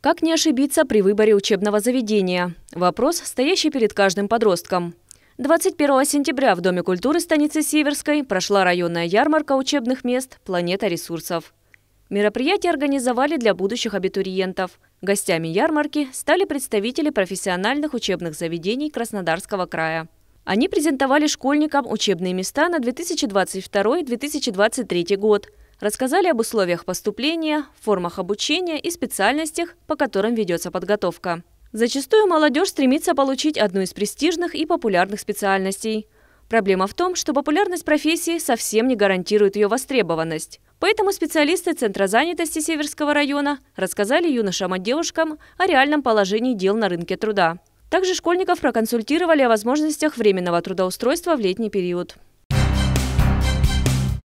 Как не ошибиться при выборе учебного заведения? Вопрос, стоящий перед каждым подростком. 21 сентября в Доме культуры станицы Северской прошла районная ярмарка учебных мест «Планета ресурсов». Мероприятие организовали для будущих абитуриентов. Гостями ярмарки стали представители профессиональных учебных заведений Краснодарского края. Они презентовали школьникам учебные места на 2022-2023 год – Рассказали об условиях поступления, формах обучения и специальностях, по которым ведется подготовка. Зачастую молодежь стремится получить одну из престижных и популярных специальностей. Проблема в том, что популярность профессии совсем не гарантирует ее востребованность. Поэтому специалисты Центра занятости Северского района рассказали юношам и девушкам о реальном положении дел на рынке труда. Также школьников проконсультировали о возможностях временного трудоустройства в летний период.